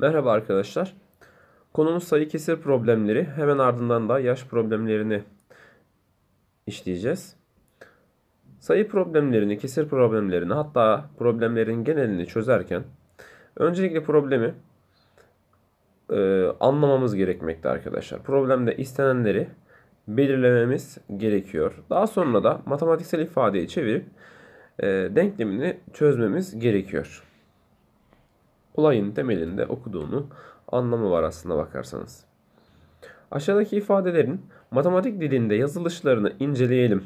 Merhaba arkadaşlar. Konumuz sayı kesir problemleri. Hemen ardından da yaş problemlerini işleyeceğiz. Sayı problemlerini, kesir problemlerini hatta problemlerin genelini çözerken öncelikle problemi e, anlamamız gerekmekte arkadaşlar. Problemde istenenleri belirlememiz gerekiyor. Daha sonra da matematiksel ifadeyi çevirip e, denklemini çözmemiz gerekiyor olayın temelinde okuduğunu anlamı var aslında bakarsanız. Aşağıdaki ifadelerin matematik dilinde yazılışlarını inceleyelim.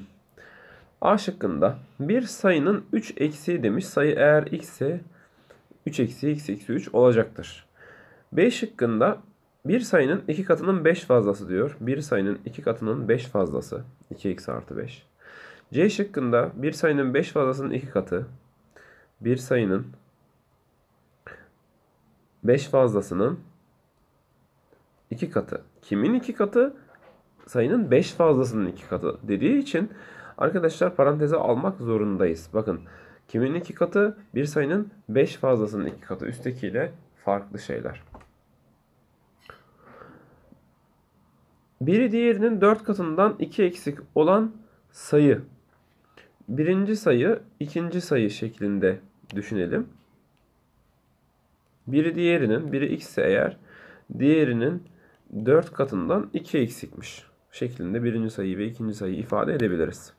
A şıkkında bir sayının 3 eksiği demiş. Sayı eğer x ise 3 eksi x eksi 3 olacaktır. B şıkkında bir sayının 2 katının 5 fazlası diyor. Bir sayının 2 katının 5 fazlası. 2x artı 5. C şıkkında bir sayının 5 fazlasının 2 katı. Bir sayının 5 fazlasının 2 katı. Kimin 2 katı? Sayının 5 fazlasının 2 katı dediği için arkadaşlar paranteze almak zorundayız. Bakın kimin 2 katı? Bir sayının 5 fazlasının 2 katı. Üsttekiyle farklı şeyler. Biri diğerinin 4 katından 2 eksik olan sayı. Birinci sayı, ikinci sayı şeklinde düşünelim. Biri diğerinin, biri x ise eğer diğerinin 4 katından 2 eksikmiş şeklinde birinci sayıyı ve ikinci sayıyı ifade edebiliriz.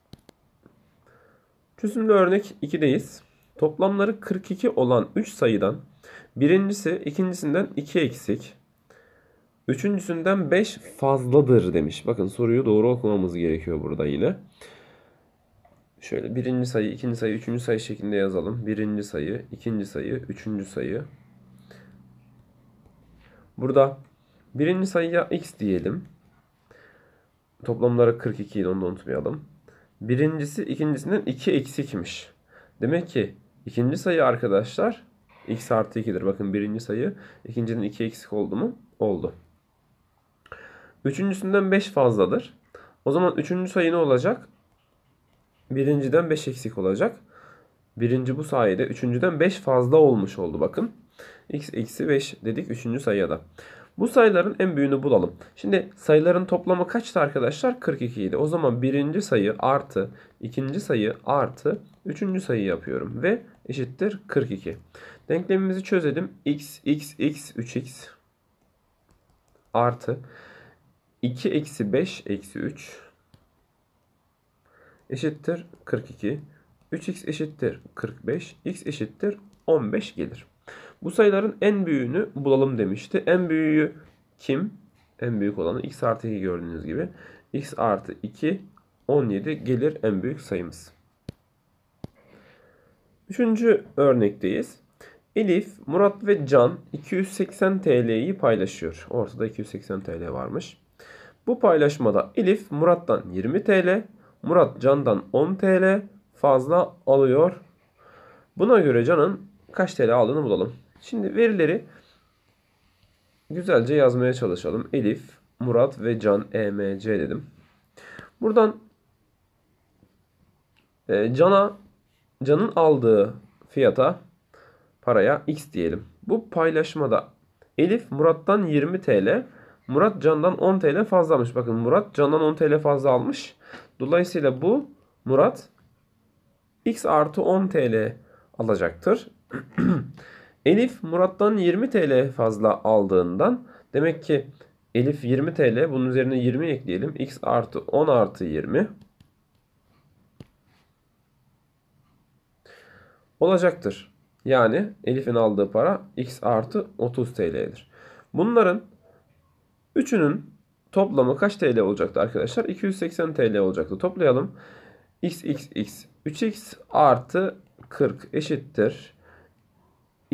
Çözümlü örnek 2'deyiz. Toplamları 42 olan 3 sayıdan birincisi ikincisinden 2 eksik. Üçüncüsünden 5 fazladır demiş. Bakın soruyu doğru okumamız gerekiyor burada yine. Şöyle birinci sayı, ikinci sayı, üçüncü sayı şeklinde yazalım. Birinci sayı, ikinci sayı, üçüncü sayı, Burada birinci sayıya x diyelim. Toplamları 42 idi onu da unutmayalım. Birincisi ikincisinden 2 eksikmiş. Demek ki ikinci sayı arkadaşlar x artı 2'dir. Bakın birinci sayı ikincinin 2 eksik oldu mu? Oldu. Üçüncüsünden 5 fazladır. O zaman üçüncü sayı ne olacak? Birinciden 5 eksik olacak. Birinci bu sayede üçüncüden 5 fazla olmuş oldu bakın x eksi 5 dedik 3. sayıda. Bu sayıların en büyüğünü bulalım. Şimdi sayıların toplamı kaçtı arkadaşlar? 42 idi. O zaman birinci sayı artı ikinci sayı artı üçüncü sayı yapıyorum. Ve eşittir 42. Denklemimizi çözelim. x, x, x, 3x artı 2 eksi 5 eksi 3 eşittir 42. 3x eşittir 45. x eşittir 15 gelir. Bu sayıların en büyüğünü bulalım demişti. En büyüğü kim? En büyük olanı x artı 2 gördüğünüz gibi. x artı 2 17 gelir en büyük sayımız. Üçüncü örnekteyiz. Elif, Murat ve Can 280 TL'yi paylaşıyor. Ortada 280 TL varmış. Bu paylaşmada Elif Murat'tan 20 TL, Murat Can'dan 10 TL fazla alıyor. Buna göre Can'ın kaç TL aldığını bulalım. Şimdi verileri güzelce yazmaya çalışalım. Elif, Murat ve Can EMC dedim. Buradan e, Can'a Can'ın aldığı fiyata paraya X diyelim. Bu paylaşmada Elif Murat'tan 20 TL, Murat Can'dan 10 TL fazla almış. Bakın Murat Can'dan 10 TL fazla almış. Dolayısıyla bu Murat X artı 10 TL alacaktır. Elif Murat'tan 20 TL fazla aldığından demek ki Elif 20 TL bunun üzerine 20 ekleyelim. X artı 10 artı 20 olacaktır. Yani Elif'in aldığı para X artı 30 TL'dir. Bunların üçünün toplamı kaç TL olacaktı arkadaşlar? 280 TL olacaktı. Toplayalım. X, X, X, 3X artı 40 eşittir.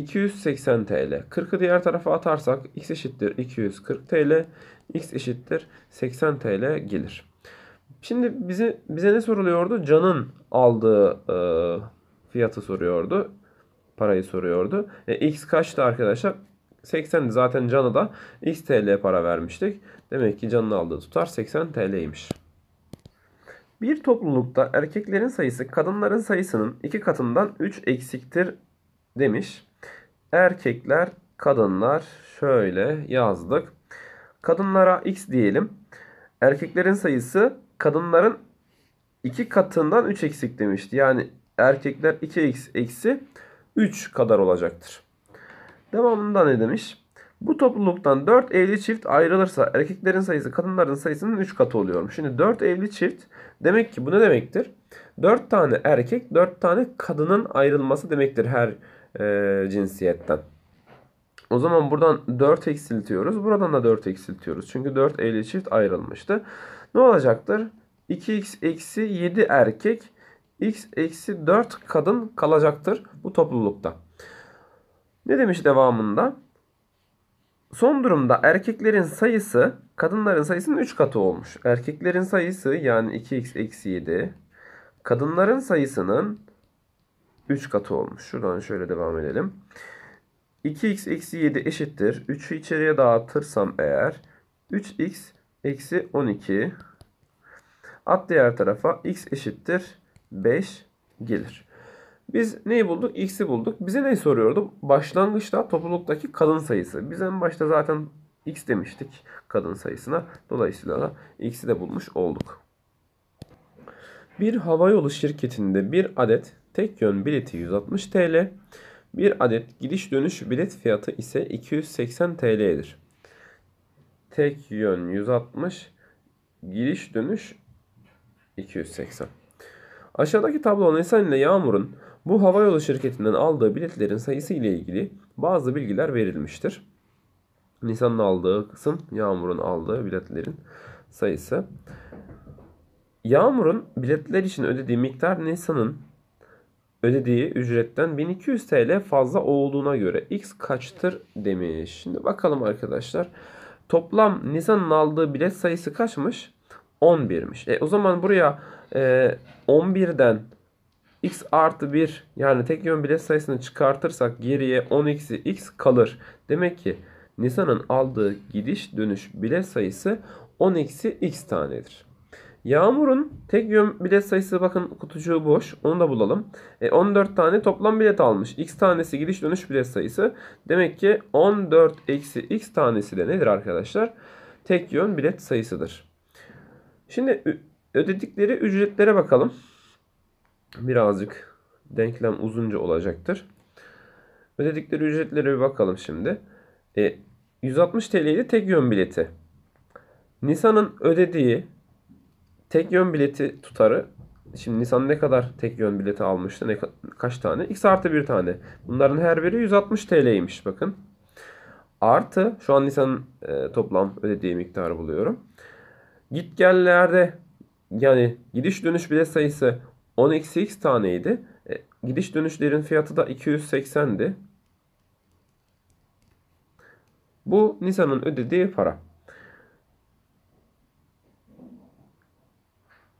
280 TL. 40'ı diğer tarafa atarsak x eşittir 240 TL, x eşittir 80 TL gelir. Şimdi bize bize ne soruluyordu? Can'ın aldığı e, fiyatı soruyordu. Parayı soruyordu. E, x kaçtı arkadaşlar? 80. zaten Can'a da x TL para vermiştik. Demek ki Can'ın aldığı tutar 80 TL'ymiş. Bir toplulukta erkeklerin sayısı kadınların sayısının iki katından 3 eksiktir demiş. Erkekler, kadınlar şöyle yazdık. Kadınlara x diyelim. Erkeklerin sayısı kadınların 2 katından 3 eksik demişti. Yani erkekler 2x eksi 3 kadar olacaktır. Devamında ne demiş? Bu topluluktan 4 evli çift ayrılırsa erkeklerin sayısı kadınların sayısının 3 katı oluyormuş. Şimdi 4 evli çift demek ki bu ne demektir? 4 tane erkek 4 tane kadının ayrılması demektir her e, cinsiyetten. O zaman buradan 4 eksiltiyoruz. Buradan da 4 eksiltiyoruz. Çünkü 4 evli çift ayrılmıştı. Ne olacaktır? 2x eksi 7 erkek x eksi 4 kadın kalacaktır bu toplulukta. Ne demiş devamında? Son durumda erkeklerin sayısı kadınların sayısının 3 katı olmuş. Erkeklerin sayısı yani 2x eksi 7 kadınların sayısının 3 katı olmuş. Şuradan şöyle devam edelim. 2x eksi 7 eşittir. 3'ü içeriye dağıtırsam eğer 3x eksi 12 at diğer tarafa x eşittir 5 gelir. Biz neyi bulduk? X'i bulduk. Bize ne soruyordu? Başlangıçta topluluktaki kadın sayısı. Biz en başta zaten x demiştik kadın sayısına. Dolayısıyla da x'i de bulmuş olduk. Bir havayolu şirketinde bir adet tek yön bileti 160 TL. Bir adet gidiş dönüş bilet fiyatı ise 280 TL'dir. Tek yön 160, giriş dönüş 280. Aşağıdaki tablo Nisan ile Yağmur'un bu havayolu şirketinden aldığı biletlerin sayısı ile ilgili bazı bilgiler verilmiştir. Nisan'ın aldığı kısım Yağmur'un aldığı biletlerin sayısı. Yağmur'un biletler için ödediği miktar Nisan'ın ödediği ücretten 1200 TL fazla olduğuna göre x kaçtır demiş. Şimdi bakalım arkadaşlar. Toplam Nisan'ın aldığı bilet sayısı kaçmış? 11'miş. E, o zaman buraya e, 11'den x artı 1 yani tek yön bilet sayısını çıkartırsak geriye 10x'i x kalır. Demek ki Nisan'ın aldığı gidiş dönüş bilet sayısı 10 eksi x tanedir. Yağmur'un tek yön bilet sayısı bakın kutucuğu boş. Onu da bulalım. E, 14 tane toplam bilet almış. X tanesi gidiş dönüş bilet sayısı. Demek ki 14 eksi X tanesi de nedir arkadaşlar? Tek yön bilet sayısıdır. Şimdi ödedikleri ücretlere bakalım. Birazcık denklem uzunca olacaktır. Ödedikleri ücretlere bir bakalım şimdi. E, 160 TL'ydi tek yön bileti. Nisan'ın ödediği tek yön bileti tutarı Şimdi Nisan ne kadar tek yön bileti almıştı? Ne, kaç tane? X artı bir tane. Bunların her biri 160 TL'ymiş bakın. Artı şu an Nisan e, toplam ödediği miktarı buluyorum. Git gellerde yani gidiş dönüş bilet sayısı 10 x taneydi. E, gidiş dönüşlerin fiyatı da 280'di. Bu Nisan'ın ödediği para.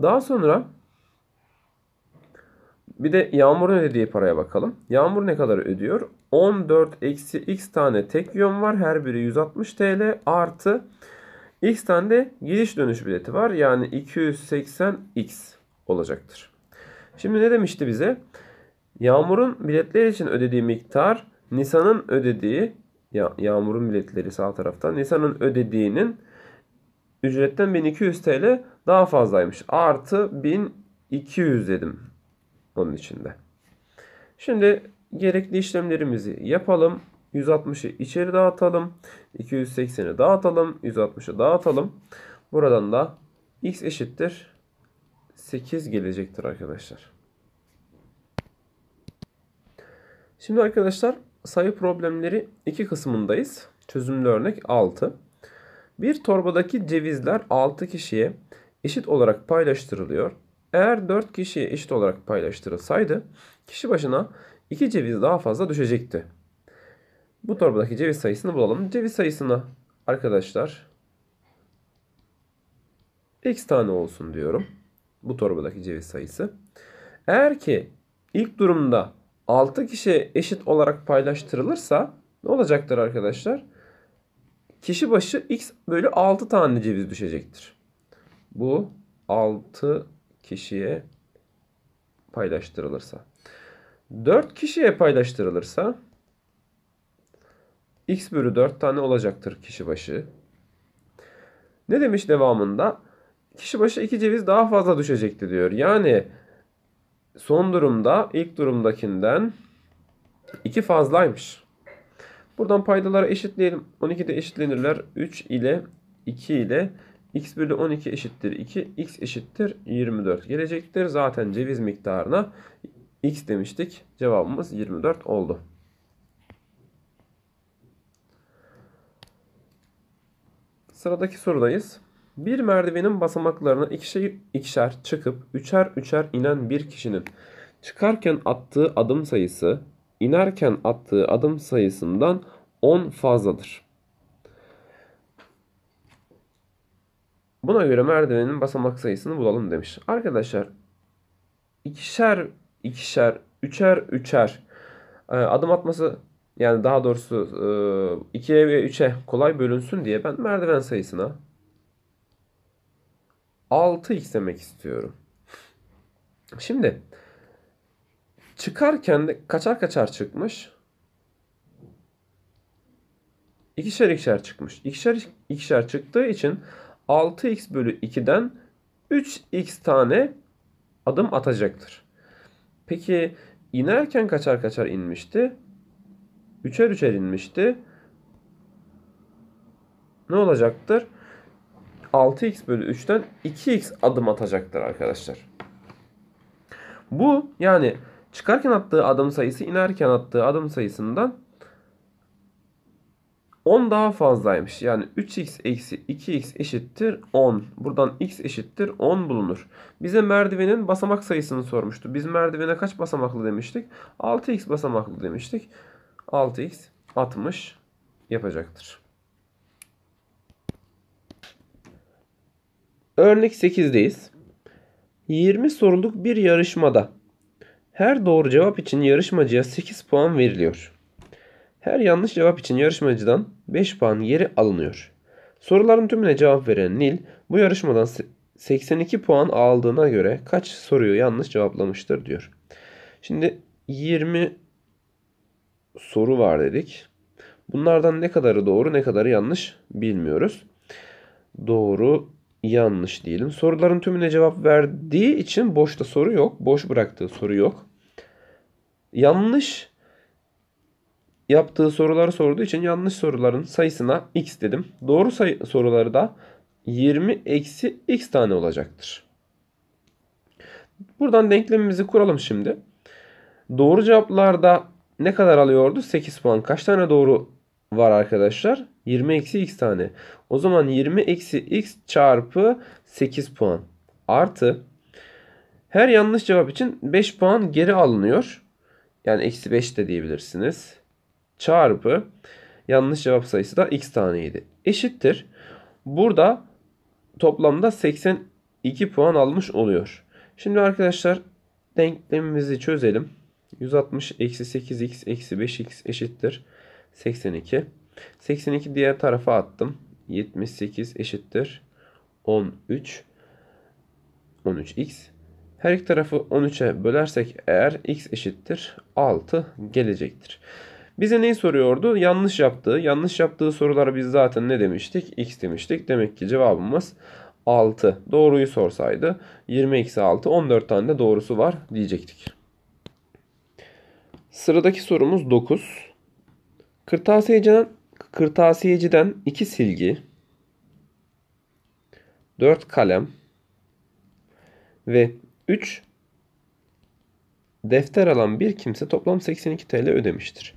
Daha sonra bir de Yağmur'un ödediği paraya bakalım. Yağmur ne kadar ödüyor? 14 eksi x tane tek yön var. Her biri 160 TL artı x tane de gidiş dönüş bileti var. Yani 280x olacaktır. Şimdi ne demişti bize? Yağmur'un biletleri için ödediği miktar Nisan'ın ödediği ya Yağmur'un biletleri sağ tarafta Nisan'ın ödediğinin ücretten 1200 TL daha fazlaymış. Artı 1200 dedim onun içinde. Şimdi gerekli işlemlerimizi yapalım. 160'ı içeri dağıtalım. 280'i dağıtalım. 160'ı dağıtalım. Buradan da x eşittir 8 gelecektir arkadaşlar. Şimdi arkadaşlar sayı problemleri iki kısmındayız. Çözümlü örnek 6. Bir torbadaki cevizler 6 kişiye eşit olarak paylaştırılıyor. Eğer 4 kişiye eşit olarak paylaştırılsaydı kişi başına 2 ceviz daha fazla düşecekti. Bu torbadaki ceviz sayısını bulalım. Ceviz sayısını arkadaşlar x tane olsun diyorum. Bu torbadaki ceviz sayısı. Eğer ki ilk durumda 6 kişiye eşit olarak paylaştırılırsa ne olacaktır arkadaşlar? Kişi başı x bölü 6 tane ceviz düşecektir. Bu 6 kişiye paylaştırılırsa. 4 kişiye paylaştırılırsa x bölü 4 tane olacaktır kişi başı. Ne demiş devamında? Kişi başı 2 ceviz daha fazla düşecekti diyor. Yani son durumda ilk durumdakinden 2 fazlaymış. Buradan paydaları eşitleyelim. 12'de eşitlenirler. 3 ile 2 ile x bölü 12 eşittir 2. x eşittir 24 gelecektir. Zaten ceviz miktarına x demiştik. Cevabımız 24 oldu. Sıradaki sorudayız. Bir merdivenin basamaklarına ikişer, ikişer çıkıp üçer üçer inen bir kişinin çıkarken attığı adım sayısı inerken attığı adım sayısından 10 fazladır. Buna göre merdivenin basamak sayısını bulalım demiş. Arkadaşlar ikişer ikişer üçer üçer ee, adım atması yani daha doğrusu 2'ye e, ve 3'e kolay bölünsün diye ben merdiven sayısına 6x demek istiyorum. Şimdi Çıkarken de kaçar kaçar çıkmış. İkişer ikişer çıkmış. İkişer ikişer çıktığı için 6x bölü 2'den 3x tane adım atacaktır. Peki inerken kaçar kaçar inmişti? Üçer üçer inmişti. Ne olacaktır? 6x bölü 3'ten 2x adım atacaktır arkadaşlar. Bu yani Çıkarken attığı adım sayısı inerken attığı adım sayısından 10 daha fazlaymış. Yani 3x eksi 2x eşittir 10. Buradan x eşittir 10 bulunur. Bize merdivenin basamak sayısını sormuştu. Biz merdivene kaç basamaklı demiştik? 6x basamaklı demiştik. 6x 60 yapacaktır. Örnek 8'deyiz. 20 soruluk bir yarışmada her doğru cevap için yarışmacıya 8 puan veriliyor. Her yanlış cevap için yarışmacıdan 5 puan geri alınıyor. Soruların tümüne cevap veren Nil bu yarışmadan 82 puan aldığına göre kaç soruyu yanlış cevaplamıştır diyor. Şimdi 20 soru var dedik. Bunlardan ne kadarı doğru ne kadarı yanlış bilmiyoruz. Doğru yanlış diyelim. Soruların tümüne cevap verdiği için boşta soru yok. Boş bıraktığı soru yok yanlış yaptığı soruları sorduğu için yanlış soruların sayısına x dedim. Doğru sayı soruları da 20 eksi x tane olacaktır. Buradan denklemimizi kuralım şimdi. Doğru cevaplarda ne kadar alıyordu? 8 puan. Kaç tane doğru var arkadaşlar? 20 eksi x tane. O zaman 20 eksi x çarpı 8 puan. Artı her yanlış cevap için 5 puan geri alınıyor. Yani eksi 5 de diyebilirsiniz. Çarpı yanlış cevap sayısı da x taneydi. Eşittir. Burada toplamda 82 puan almış oluyor. Şimdi arkadaşlar denklemimizi çözelim. 160 eksi 8x eksi 5x eşittir 82. 82 diğer tarafa attım. 78 eşittir 13. 13x her iki tarafı 13'e bölersek eğer x eşittir 6 gelecektir. Bize neyi soruyordu? Yanlış yaptığı. Yanlış yaptığı sorulara biz zaten ne demiştik? X demiştik. Demek ki cevabımız 6. Doğruyu sorsaydı 20 6 14 tane de doğrusu var diyecektik. Sıradaki sorumuz 9. Kırtasiyeciden, kırtasiyeciden 2 silgi, 4 kalem ve 3. Defter alan bir kimse toplam 82 TL ödemiştir.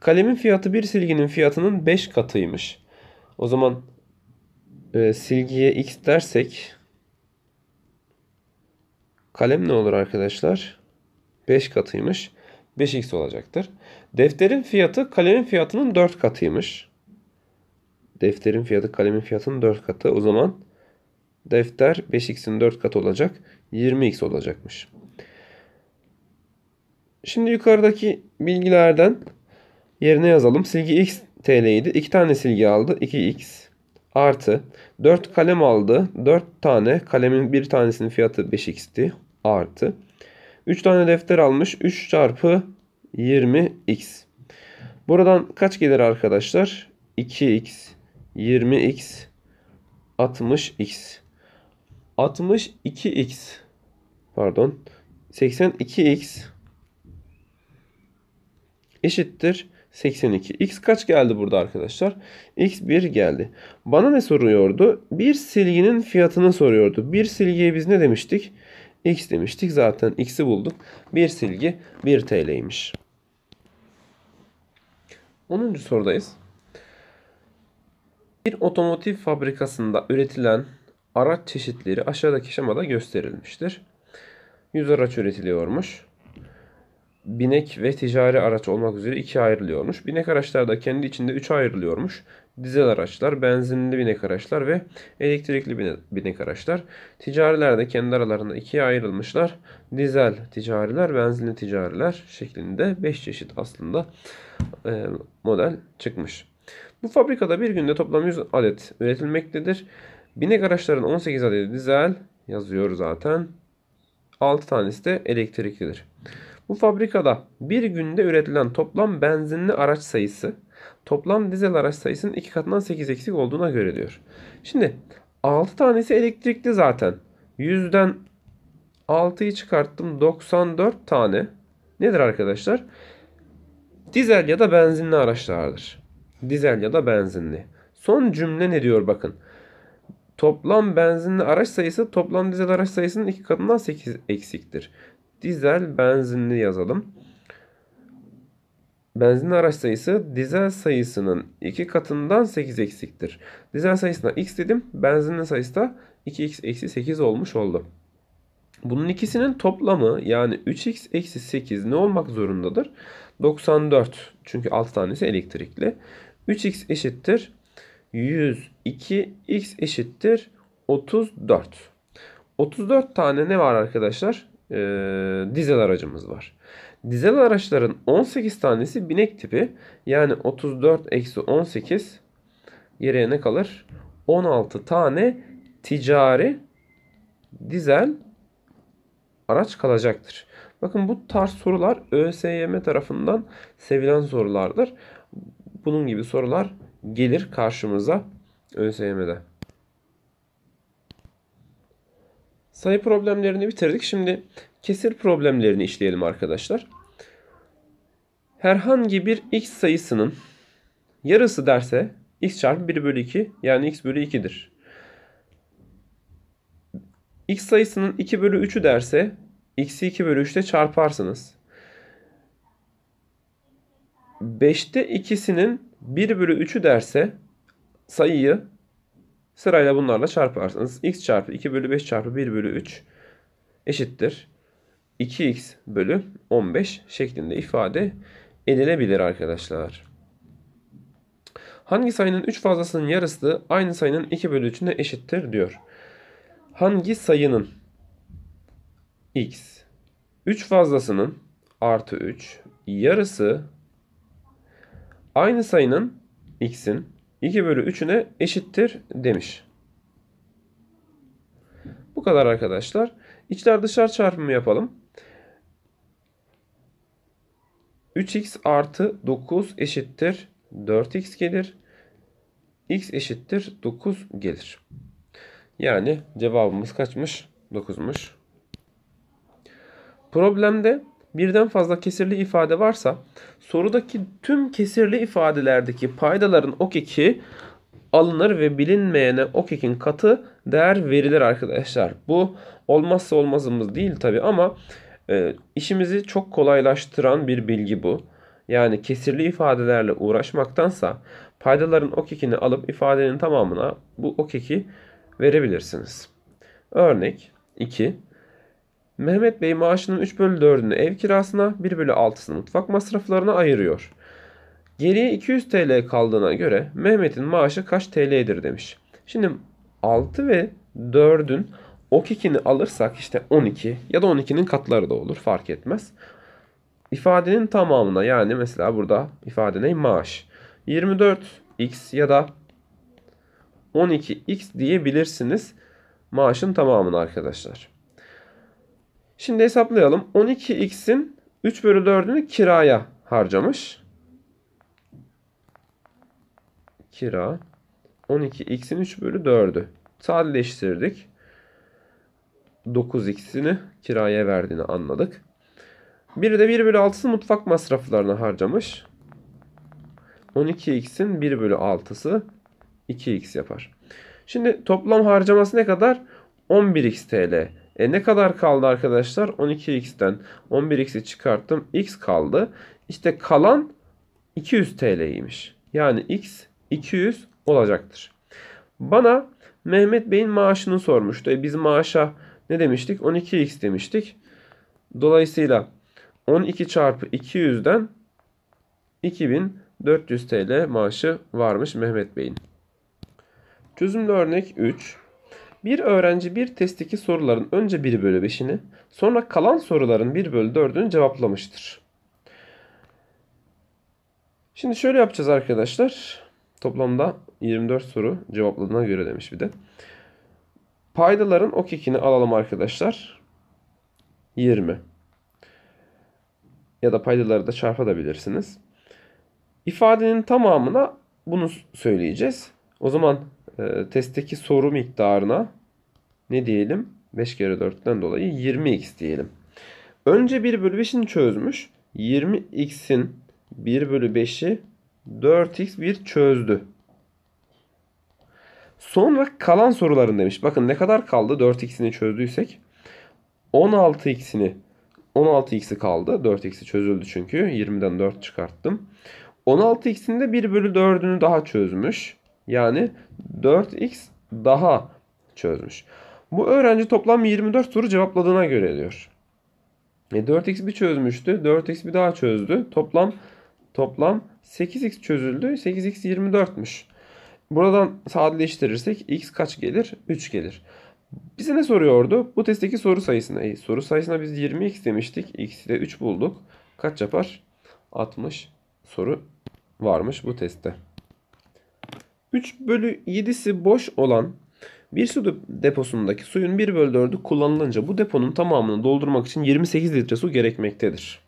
Kalemin fiyatı bir silginin fiyatının 5 katıymış. O zaman e, silgiye x dersek kalem ne olur arkadaşlar? 5 katıymış. 5x olacaktır. Defterin fiyatı kalemin fiyatının 4 katıymış. Defterin fiyatı kalemin fiyatının 4 katı. O zaman defter 5x'in 4 katı olacak. 20x olacakmış. Şimdi yukarıdaki bilgilerden yerine yazalım. Silgi x TL idi. 2 tane silgi aldı. 2x artı 4 kalem aldı. 4 tane kalemin bir tanesinin fiyatı 5x'ti. Artı 3 tane defter almış. 3 çarpı 20x. Buradan kaç gelir arkadaşlar? 2x, 20x, 60x. 62x pardon 82x eşittir 82. X kaç geldi burada arkadaşlar? X 1 geldi. Bana ne soruyordu? Bir silginin fiyatını soruyordu. Bir silgiye biz ne demiştik? X demiştik. Zaten X'i bulduk. Bir silgi 1 TL'ymiş. 10. sorudayız. Bir otomotiv fabrikasında üretilen araç çeşitleri aşağıdaki şemada gösterilmiştir. 100 araç üretiliyormuş. Binek ve ticari araç olmak üzere iki ayrılıyormuş. Binek araçlar da kendi içinde üçe ayrılıyormuş. Dizel araçlar, benzinli binek araçlar ve elektrikli binek araçlar. Ticariler de kendi aralarında ikiye ayrılmışlar. Dizel ticariler, benzinli ticariler şeklinde 5 çeşit aslında e, model çıkmış. Bu fabrikada bir günde toplam 100 adet üretilmektedir. Binek araçların 18 adedi dizel yazıyor zaten. 6 tanesi de elektriklidir. Bu fabrikada bir günde üretilen toplam benzinli araç sayısı toplam dizel araç sayısının 2 katından 8 eksik olduğuna göre diyor. Şimdi 6 tanesi elektrikli zaten. 100'den 6'yı çıkarttım 94 tane. Nedir arkadaşlar? Dizel ya da benzinli araçlardır. Dizel ya da benzinli. Son cümle ne diyor bakın. Toplam benzinli araç sayısı toplam dizel araç sayısının iki katından 8 eksiktir. Dizel benzinli yazalım. Benzinli araç sayısı dizel sayısının iki katından 8 eksiktir. Dizel sayısına x dedim. Benzinli sayısı da 2x eksi 8 olmuş oldu. Bunun ikisinin toplamı yani 3x eksi 8 ne olmak zorundadır? 94. Çünkü 6 tanesi elektrikli. 3x eşittir 100 2x eşittir 34. 34 tane ne var arkadaşlar? Ee, dizel aracımız var. Dizel araçların 18 tanesi binek tipi. Yani 34 eksi 18 geriye ne kalır? 16 tane ticari dizel araç kalacaktır. Bakın bu tarz sorular ÖSYM tarafından sevilen sorulardır. Bunun gibi sorular gelir karşımıza. ÖSYM'de. Sayı problemlerini bitirdik. Şimdi kesir problemlerini işleyelim arkadaşlar. Herhangi bir x sayısının yarısı derse x çarpı 1 bölü 2 yani x bölü 2'dir. x sayısının 2 bölü 3'ü derse x'i 2 bölü 3'te çarparsınız. 5'te ikisinin 1 bölü 3'ü derse sayıyı sırayla bunlarla çarparsanız x çarpı 2 bölü 5 çarpı 1 bölü 3 eşittir 2x bölü 15 şeklinde ifade edilebilir arkadaşlar. Hangi sayının 3 fazlasının yarısı aynı sayının 2 bölü 3'üne eşittir diyor. Hangi sayının x 3 fazlasının artı 3 yarısı aynı sayının x'in 2 bölü 3'üne eşittir demiş. Bu kadar arkadaşlar. İçler dışlar çarpımı yapalım. 3x artı 9 eşittir 4x gelir. x eşittir 9 gelir. Yani cevabımız kaçmış? 9'muş. Problemde birden fazla kesirli ifade varsa sorudaki tüm kesirli ifadelerdeki paydaların ok eki alınır ve bilinmeyene ok ekin katı değer verilir arkadaşlar. Bu olmazsa olmazımız değil tabi ama e, işimizi çok kolaylaştıran bir bilgi bu. Yani kesirli ifadelerle uğraşmaktansa paydaların ok ekini alıp ifadenin tamamına bu ok eki verebilirsiniz. Örnek 2. Mehmet Bey maaşının 3 bölü 4'ünü ev kirasına, 1 bölü 6'sını mutfak masraflarına ayırıyor. Geriye 200 TL kaldığına göre Mehmet'in maaşı kaç TL'dir demiş. Şimdi 6 ve 4'ün ok 2'ni alırsak işte 12 ya da 12'nin katları da olur fark etmez. İfadenin tamamına yani mesela burada ifade ne? Maaş. 24x ya da 12x diyebilirsiniz maaşın tamamını arkadaşlar. Şimdi hesaplayalım. 12x'in 3 bölü 4'ünü kiraya harcamış. Kira. 12x'in 3 bölü 4'ü. Sadeleştirdik. 9x'ini kiraya verdiğini anladık. Biri de 1 bölü 6'sını mutfak masraflarına harcamış. 12x'in 1 bölü 6'sı 2x yapar. Şimdi toplam harcaması ne kadar? 11x TL. E ne kadar kaldı arkadaşlar? 12x'ten 11x'i çıkarttım. x kaldı. İşte kalan 200 TL'ymiş. Yani x 200 olacaktır. Bana Mehmet Bey'in maaşını sormuştu. E biz maaşa ne demiştik? 12x demiştik. Dolayısıyla 12 çarpı 200'den 2400 TL maaşı varmış Mehmet Bey'in. Çözümlü örnek 3. Bir öğrenci bir testteki soruların önce 1 bölü 5'ini sonra kalan soruların 1 bölü 4'ünü cevaplamıştır. Şimdi şöyle yapacağız arkadaşlar. Toplamda 24 soru cevapladığına göre demiş bir de. Paydaların o kekini alalım arkadaşlar. 20. Ya da paydaları da çarpabilirsiniz. İfadenin tamamına bunu söyleyeceğiz. O zaman e, testteki soru miktarına ne diyelim? 5 kere 4'ten dolayı 20x diyelim. Önce 1 bölü 5'ini çözmüş. 20x'in 1 bölü 5'i 4x bir çözdü. Sonra kalan soruların demiş. Bakın ne kadar kaldı 4x'ini çözdüysek. 16x'ini 16x'i kaldı. 4x'i çözüldü çünkü. 20'den 4 çıkarttım. 16 xinde 1 bölü 4'ünü daha çözmüş. Yani 4x daha çözmüş. Bu öğrenci toplam 24 soru cevapladığına göre diyor. E 4x bir çözmüştü. 4x bir daha çözdü. Toplam toplam 8x çözüldü. 8x 24'müş. Buradan sadeleştirirsek x kaç gelir? 3 gelir. Bize ne soruyordu? Bu testteki soru sayısına. E, soru sayısına biz 20x demiştik. X'i de 3 bulduk. Kaç yapar? 60 soru varmış bu testte. 3 bölü 7'si boş olan bir su deposundaki suyun 1 bölü 4'ü kullanılınca bu deponun tamamını doldurmak için 28 litre su gerekmektedir.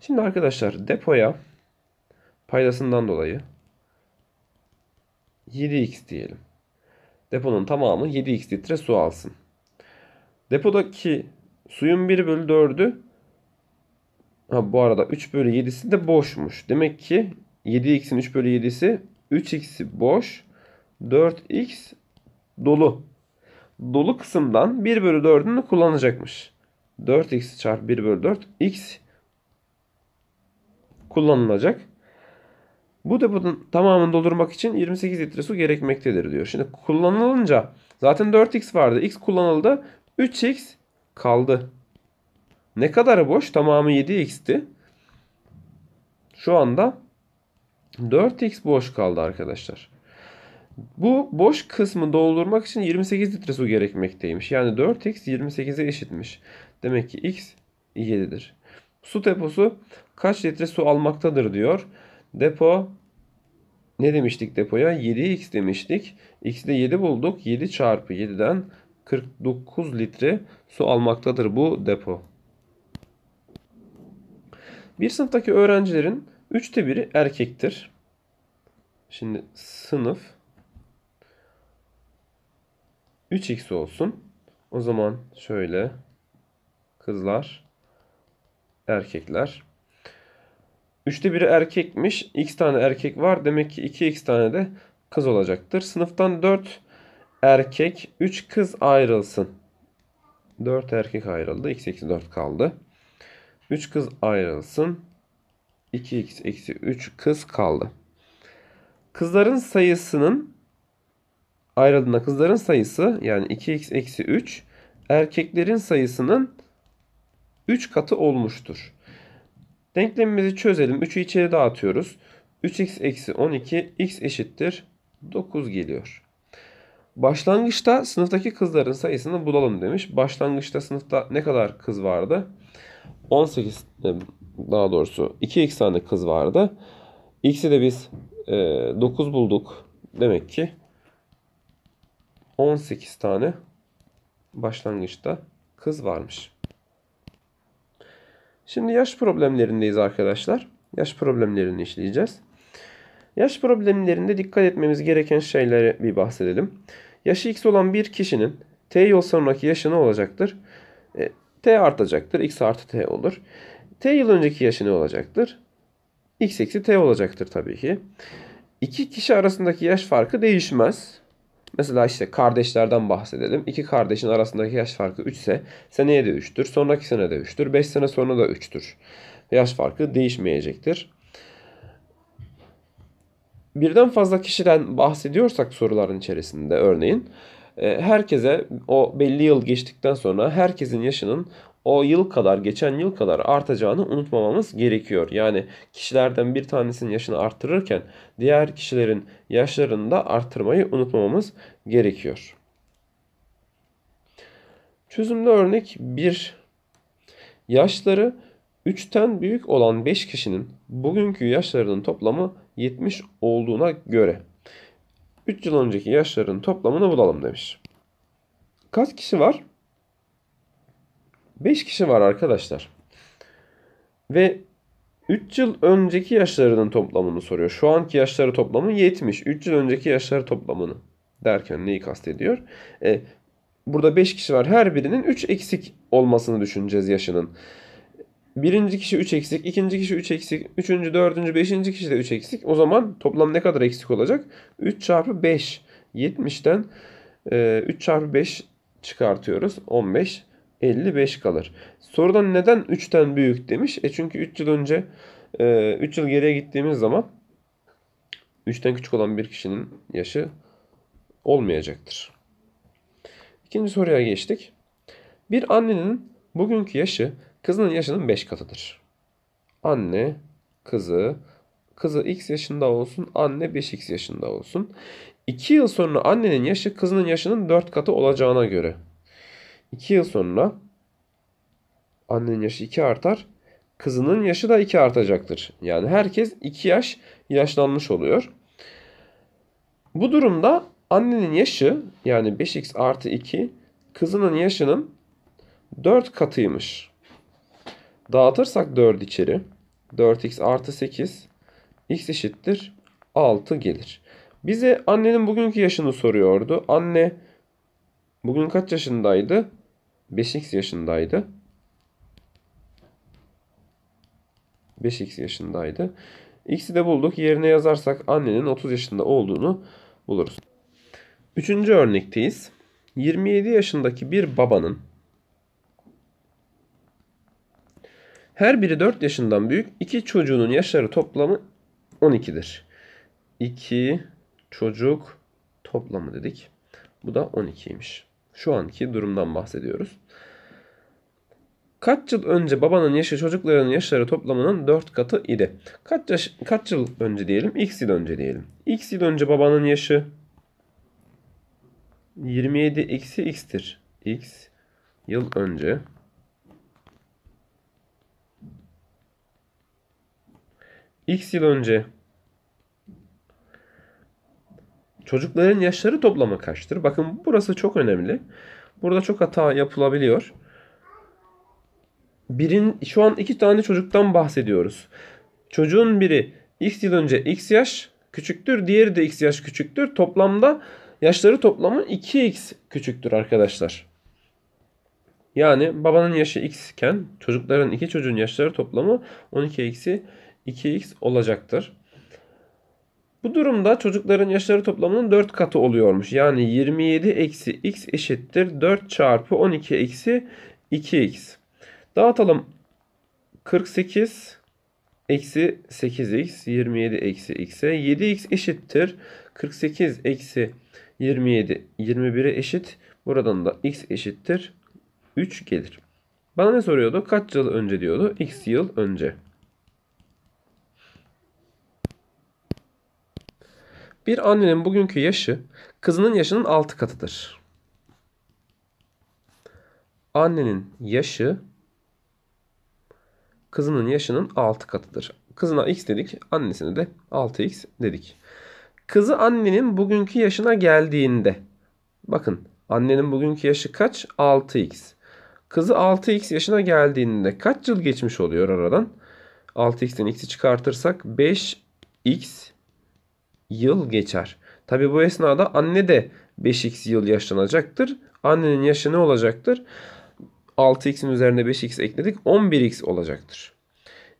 Şimdi arkadaşlar depoya paydasından dolayı 7x diyelim. Deponun tamamı 7x litre su alsın. Depodaki suyun 1 bölü 4'ü ha bu arada 3 bölü 7'si de boşmuş. Demek ki 7x'in 3 bölü 7'si 3x'i boş. 4x dolu. Dolu kısımdan 1 bölü 4'ünü kullanacakmış. 4x çarpı 1 bölü 4 x kullanılacak. Bu deponun tamamını doldurmak için 28 litre su gerekmektedir diyor. Şimdi kullanılınca zaten 4x vardı. x kullanıldı. 3x kaldı. Ne kadar boş? Tamamı 7x'ti. Şu anda 4x boş kaldı arkadaşlar. Bu boş kısmı doldurmak için 28 litre su gerekmekteymiş. Yani 4x 28'e eşitmiş. Demek ki x 7'dir. Su deposu kaç litre su almaktadır diyor. Depo ne demiştik depoya? 7x demiştik. x'i de 7 bulduk. 7 çarpı 7'den 49 litre su almaktadır bu depo. Bir sınıftaki öğrencilerin Üçte biri erkektir. Şimdi sınıf 3x olsun. O zaman şöyle kızlar erkekler. Üçte biri erkekmiş. X tane erkek var. Demek ki 2x tane de kız olacaktır. Sınıftan 4 erkek 3 kız ayrılsın. 4 erkek ayrıldı. X eksi 4 kaldı. 3 kız ayrılsın. 2x eksi 3 kız kaldı. Kızların sayısının ayrıldığında kızların sayısı yani 2x eksi 3 erkeklerin sayısının 3 katı olmuştur. Denklemimizi çözelim. 3'ü içeri dağıtıyoruz. 3x eksi 12 x eşittir 9 geliyor. Başlangıçta sınıftaki kızların sayısını bulalım demiş. Başlangıçta sınıfta ne kadar kız vardı? 18 daha doğrusu 2x tane kız vardı. X'i de biz e, 9 bulduk. Demek ki 18 tane başlangıçta kız varmış. Şimdi yaş problemlerindeyiz arkadaşlar. Yaş problemlerini işleyeceğiz. Yaş problemlerinde dikkat etmemiz gereken şeylere bir bahsedelim. Yaşı x olan bir kişinin t yol sonraki yaşı ne olacaktır? E, t artacaktır. x artı t olur t yıl önceki yaşı ne olacaktır? x eksi t olacaktır tabii ki. İki kişi arasındaki yaş farkı değişmez. Mesela işte kardeşlerden bahsedelim. İki kardeşin arasındaki yaş farkı 3 ise seneye de 3'tür. Sonraki sene de 3'tür. 5 sene sonra da 3'tür. Yaş farkı değişmeyecektir. Birden fazla kişiden bahsediyorsak soruların içerisinde örneğin e, herkese o belli yıl geçtikten sonra herkesin yaşının o yıl kadar, geçen yıl kadar artacağını unutmamamız gerekiyor. Yani kişilerden bir tanesinin yaşını arttırırken diğer kişilerin yaşlarını da arttırmayı unutmamamız gerekiyor. Çözümde örnek 1. Yaşları 3'ten büyük olan 5 kişinin bugünkü yaşlarının toplamı 70 olduğuna göre 3 yıl önceki yaşların toplamını bulalım demiş. Kaç kişi var? 5 kişi var arkadaşlar. Ve 3 yıl önceki yaşlarının toplamını soruyor. Şu anki yaşları toplamı 70. 3 yıl önceki yaşları toplamını derken neyi kastediyor? E, burada 5 kişi var. Her birinin 3 eksik olmasını düşüneceğiz yaşının. Birinci kişi 3 eksik, ikinci kişi 3 eksik, üçüncü, dördüncü, beşinci kişi de 3 eksik. O zaman toplam ne kadar eksik olacak? 3 çarpı 5. 70'ten e, 3 çarpı 5 çıkartıyoruz. 15. 55 kalır. Sorudan neden 3'ten büyük demiş. E çünkü 3 yıl önce 3 e, yıl geriye gittiğimiz zaman 3'ten küçük olan bir kişinin yaşı olmayacaktır. İkinci soruya geçtik. Bir annenin bugünkü yaşı kızının yaşının 5 katıdır. Anne kızı kızı x yaşında olsun, anne 5x yaşında olsun. 2 yıl sonra annenin yaşı kızının yaşının 4 katı olacağına göre 2 yıl sonra annenin yaşı 2 artar. Kızının yaşı da 2 artacaktır. Yani herkes 2 yaş yaşlanmış oluyor. Bu durumda annenin yaşı yani 5x artı 2 kızının yaşının 4 katıymış. Dağıtırsak 4 içeri 4x artı 8 x eşittir 6 gelir. Bize annenin bugünkü yaşını soruyordu. Anne bugün kaç yaşındaydı? 5x yaşındaydı. 5x yaşındaydı. X'i de bulduk. Yerine yazarsak annenin 30 yaşında olduğunu buluruz. Üçüncü örnekteyiz. 27 yaşındaki bir babanın her biri 4 yaşından büyük iki çocuğunun yaşları toplamı 12'dir. 2 çocuk toplamı dedik. Bu da 12'ymiş. Şu anki durumdan bahsediyoruz. Kaç yıl önce babanın yaşı çocuklarının yaşları toplamının 4 katı idi. Kaç, yaş, kaç yıl önce diyelim? X yıl önce diyelim. X yıl önce babanın yaşı 27 eksi x'tir. X yıl önce X yıl önce Çocukların yaşları toplamı kaçtır? Bakın burası çok önemli. Burada çok hata yapılabiliyor. Birin, şu an iki tane çocuktan bahsediyoruz. Çocuğun biri x yıl önce x yaş küçüktür. Diğeri de x yaş küçüktür. Toplamda yaşları toplamı 2x küçüktür arkadaşlar. Yani babanın yaşı x iken çocukların iki çocuğun yaşları toplamı 12x'i 2x olacaktır. Bu durumda çocukların yaşları toplamının 4 katı oluyormuş. Yani 27 eksi x eşittir 4 çarpı 12 eksi 2x. Dağıtalım 48 eksi 8x 27 eksi x'e 7x eşittir 48 eksi 27 21'e eşit. Buradan da x eşittir 3 gelir. Bana ne soruyordu? Kaç yıl önce diyordu? X yıl önce. Bir annenin bugünkü yaşı kızının yaşının 6 katıdır. Annenin yaşı kızının yaşının 6 katıdır. Kızına x dedik, annesine de 6x dedik. Kızı annenin bugünkü yaşına geldiğinde bakın annenin bugünkü yaşı kaç? 6x. Kızı 6x yaşına geldiğinde kaç yıl geçmiş oluyor aradan? 6x'ten x'i çıkartırsak 5x yıl geçer. Tabi bu esnada anne de 5x yıl yaşlanacaktır. Annenin yaşı ne olacaktır? 6x'in üzerine 5x ekledik 11x olacaktır.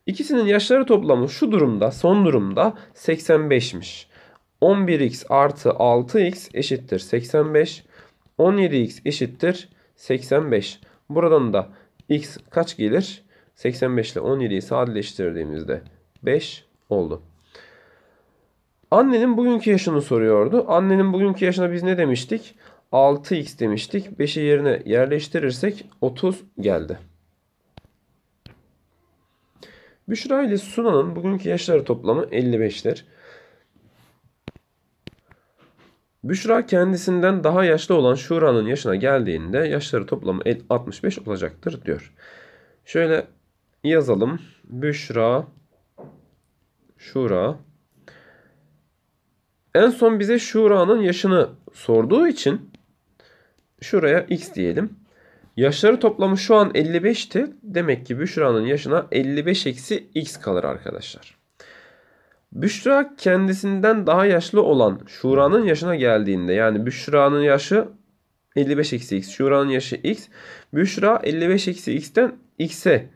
İkisinin yaşları toplamı şu durumda son durumda 85'miş. 11x artı 6x eşittir 85. 17x eşittir 85. Buradan da x kaç gelir? 85 ile 17'yi sadeleştirdiğimizde 5 oldu. Annenin bugünkü yaşını soruyordu. Annenin bugünkü yaşına biz ne demiştik? 6x demiştik. 5'i yerine yerleştirirsek 30 geldi. Büşra ile Suna'nın bugünkü yaşları toplamı 55'tir. Büşra kendisinden daha yaşlı olan Şura'nın yaşına geldiğinde yaşları toplamı 65 olacaktır diyor. Şöyle yazalım. Büşra, Şura, en son bize şuranın yaşını sorduğu için şuraya x diyelim. Yaşları toplamı şu an 55'ti. Demek ki Büşra'nın yaşına 55 eksi x kalır arkadaşlar. Büşra kendisinden daha yaşlı olan Şura'nın yaşına geldiğinde yani Büşra'nın yaşı 55 eksi x. Şura'nın yaşı x. Büşra 55 eksi x'ten x'e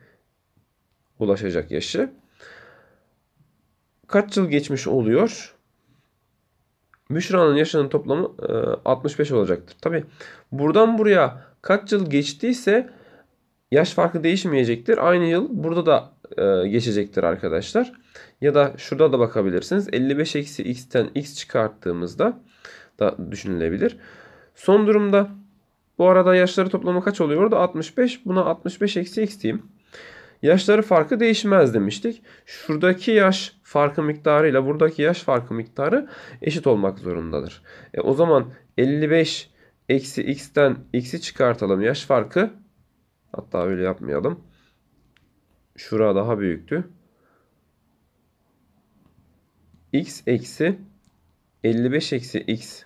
ulaşacak yaşı. Kaç yıl geçmiş oluyor? Müşra'nın yaşının toplamı 65 e, olacaktır. Tabi buradan buraya kaç yıl geçtiyse yaş farkı değişmeyecektir. Aynı yıl burada da e, geçecektir arkadaşlar. Ya da şurada da bakabilirsiniz. 55 eksi x'ten x çıkarttığımızda da düşünülebilir. Son durumda bu arada yaşları toplamı kaç oluyor? Orada 65. Buna 65 eksi x diyeyim. Yaşları farkı değişmez demiştik. Şuradaki yaş farkı miktarı ile buradaki yaş farkı miktarı eşit olmak zorundadır. E, o zaman 55 eksi x'ten x'i çıkartalım. Yaş farkı hatta öyle yapmayalım. Şura daha büyüktü. x eksi 55 eksi x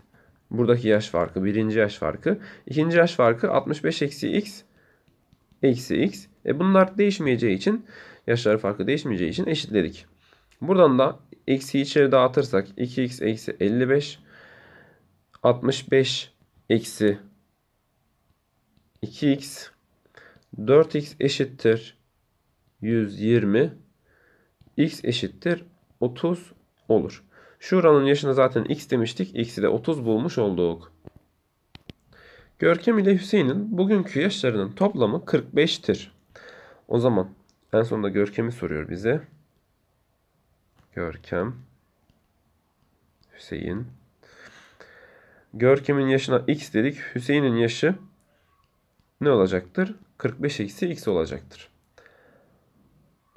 buradaki yaş farkı birinci yaş farkı. ikinci yaş farkı 65 eksi x eksi x. E bunlar değişmeyeceği için yaşlar farkı değişmeyeceği için eşitledik. Buradan da x'i içeri dağıtırsak 2x eksi 55 65 eksi 2x 4x eşittir 120 x eşittir 30 olur. Şuranın yaşına zaten x demiştik. X'i de 30 bulmuş olduk. Görkem ile Hüseyin'in bugünkü yaşlarının toplamı 45'tir. O zaman en sonunda Görkem'i soruyor bize. Görkem Hüseyin Görkem'in yaşına x dedik. Hüseyin'in yaşı ne olacaktır? 45 eksi x olacaktır.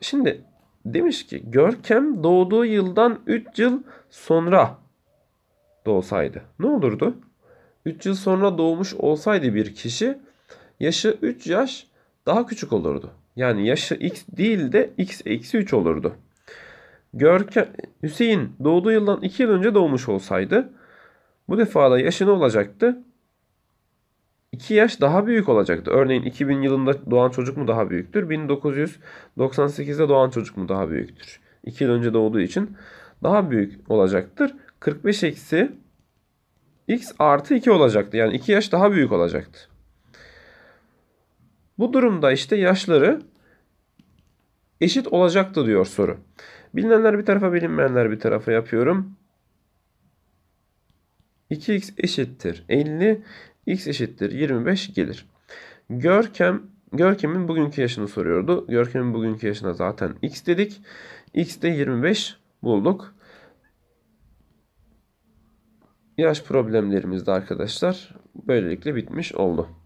Şimdi demiş ki Görkem doğduğu yıldan 3 yıl sonra doğsaydı ne olurdu? 3 yıl sonra doğmuş olsaydı bir kişi yaşı 3 yaş daha küçük olurdu. Yani yaşı x değil de x eksi 3 olurdu. Görke, Hüseyin doğduğu yıldan 2 yıl önce doğmuş olsaydı bu defa da yaşı ne olacaktı? 2 yaş daha büyük olacaktı. Örneğin 2000 yılında doğan çocuk mu daha büyüktür? 1998'de doğan çocuk mu daha büyüktür? 2 yıl önce doğduğu için daha büyük olacaktır. 45 eksi x artı 2 olacaktı. Yani 2 yaş daha büyük olacaktı. Bu durumda işte yaşları eşit olacaktı diyor soru. Bilinenler bir tarafa bilinmeyenler bir tarafa yapıyorum. 2x eşittir 50, x eşittir 25 gelir. Görkem Görkem'in bugünkü yaşını soruyordu. Görkem'in bugünkü yaşına zaten x dedik. x de 25 bulduk yaş problemlerimiz de arkadaşlar böylelikle bitmiş oldu.